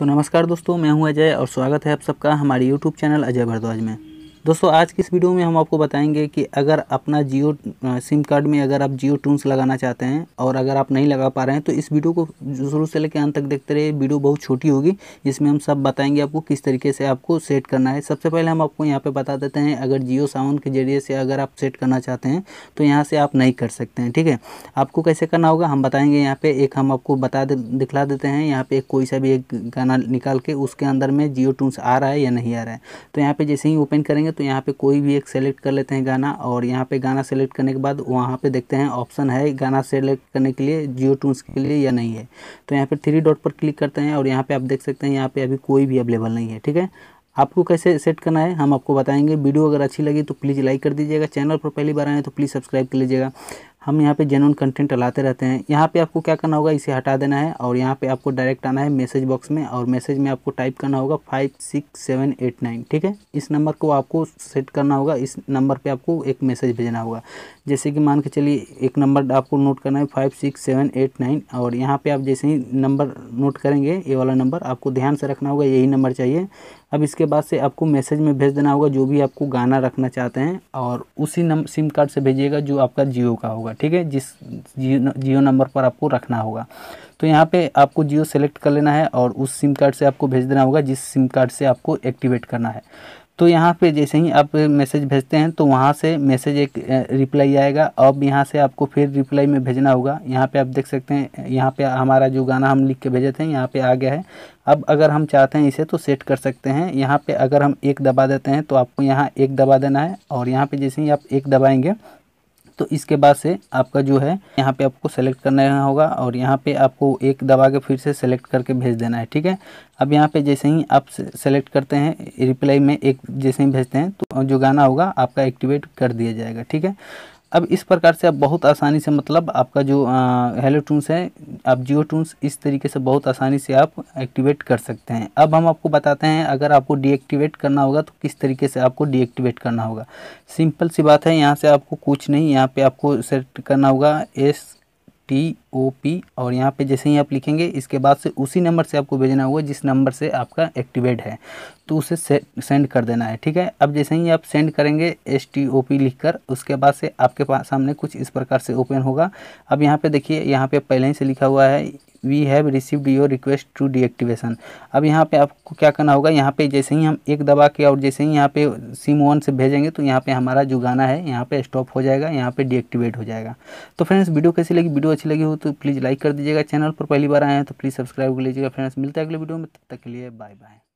तो नमस्कार दोस्तों मैं हूं अजय और स्वागत है आप सबका हमारे यूट्यूब चैनल अजय भारद्वाज में दोस्तों आज की इस वीडियो में हम आपको बताएंगे कि अगर अपना जियो सिम कार्ड में अगर आप जियो टून्स लगाना चाहते हैं और अगर आप नहीं लगा पा रहे हैं तो इस वीडियो को शुरू से लेकर अंत तक देखते रहिए वीडियो बहुत छोटी होगी इसमें हम सब बताएंगे आपको किस तरीके से आपको सेट करना है सबसे पहले हम आपको यहाँ पर बता देते हैं अगर जियो सावन के जरिए से अगर आप सेट करना चाहते हैं तो यहाँ से आप नहीं कर सकते हैं ठीक है आपको कैसे करना होगा हम बताएँगे यहाँ पर एक हम आपको बता दिखला देते हैं यहाँ पर कोई सा भी एक गाना निकाल के उसके अंदर में जियो टून्स आ रहा है या नहीं आ रहा है तो यहाँ पर जैसे ही ओपन करेंगे करेंगे तो यहाँ पे कोई भी एक सेलेक्ट कर लेते हैं गाना और यहाँ पे गाना सेलेक्ट करने के बाद वहाँ पे देखते हैं ऑप्शन है गाना सेलेक्ट करने के लिए जियो टूंस के लिए या नहीं है तो यहाँ पे थ्री डॉट पर क्लिक करते हैं और यहाँ पे आप देख सकते हैं यहाँ पे अभी कोई भी अवेलेबल नहीं है ठीक है आपको कैसे सेट करना है हम आपको बताएंगे वीडियो अगर अच्छी लगी तो प्लीज़ लाइक कर दीजिएगा चैनल पर पहली बार आए तो प्लीज़ सब्सक्राइब कर लीजिएगा हम यहाँ पे जेनुअन कंटेंट डलाते रहते हैं यहाँ पे आपको क्या करना होगा इसे हटा देना है और यहाँ पे आपको डायरेक्ट आना है मैसेज बॉक्स में और मैसेज में आपको टाइप करना होगा five six seven eight nine ठीक है इस नंबर को आपको सेट करना होगा इस नंबर पर आपको एक मैसेज भेजना होगा जैसे कि मान के चलिए एक नंबर आपको नोट करना है five six seven eight nine और यहाँ पर आप जैसे ही नंबर नोट करेंगे ये वाला नंबर आपको ध्यान से रखना होगा यही नंबर चाहिए अब इसके बाद से आपको मैसेज में भेज देना होगा जो भी आपको गाना रखना चाहते हैं और उसी नंबर सिम कार्ड से भेजिएगा जो आपका जियो का होगा होगा ठीक है जिस जियो जियो नंबर पर आपको रखना होगा तो यहाँ पे आपको जियो सेलेक्ट कर लेना है और उस सिम कार्ड से आपको भेज देना होगा जिस सिम कार्ड से आपको एक्टिवेट करना है तो यहाँ पे जैसे ही आप मैसेज भेजते हैं तो वहाँ से मैसेज एक रिप्लाई आएगा अब यहाँ से आपको फिर रिप्लाई में भेजना होगा यहाँ पे आप देख सकते हैं यहाँ पे हमारा जो गाना हम लिख के भेजे थे यहाँ पे आ गया है अब अगर हम चाहते हैं इसे तो सेट कर सकते हैं यहाँ पे अगर हम एक दबा देते हैं तो आपको यहाँ एक दबा देना है और यहाँ पर जैसे ही आप एक दबाएँगे तो इसके बाद से आपका जो है यहाँ पे आपको सेलेक्ट करना होगा और यहाँ पे आपको एक दबा के फिर से सेलेक्ट करके भेज देना है ठीक है अब यहाँ पे जैसे ही आप सेलेक्ट करते हैं रिप्लाई में एक जैसे ही भेजते हैं तो जो गाना होगा आपका एक्टिवेट कर दिया जाएगा ठीक है अब इस प्रकार से आप बहुत आसानी से मतलब आपका जो हेलो टून्स है आप जियो टून्स इस तरीके से बहुत आसानी से आप एक्टिवेट कर सकते हैं अब हम आपको बताते हैं अगर आपको डीएक्टिवेट करना होगा तो किस तरीके से आपको डीएक्टिवेट करना होगा सिंपल सी बात है यहाँ से आपको कुछ नहीं यहाँ पे आपको सेट करना होगा एस टी ओ पी और यहाँ पे जैसे ही आप लिखेंगे इसके बाद से उसी नंबर से आपको भेजना होगा जिस नंबर से आपका एक्टिवेट है तो उसे सेंड कर देना है ठीक है अब जैसे ही आप सेंड करेंगे एस टी ओ पी लिख कर उसके बाद से आपके पास सामने कुछ इस प्रकार से ओपन होगा अब यहाँ पे देखिए यहाँ पे पहले ही से लिखा हुआ है we have received your request to deactivation अब यहाँ पे आपको क्या करना होगा यहाँ पे जैसे ही हम एक दबा के और जैसे ही यहाँ पे सिम वन से भेजेंगे तो यहाँ पे हमारा जो गाना है यहाँ पे स्टॉप हो जाएगा यहाँ पे डीएक्टिवेट हो जाएगा तो फ्रेंड्स वीडियो कैसी लगी वीडियो अच्छी लगी हो तो प्लीज़ लाइक कर दीजिएगा चैनल पर पहली बार आए हैं तो प्लीज़ सब्सक्राइब कर लीजिएगा फ्रेंड्स मिलते हैं अगले वीडियो में तब तक के लिए बाय बाय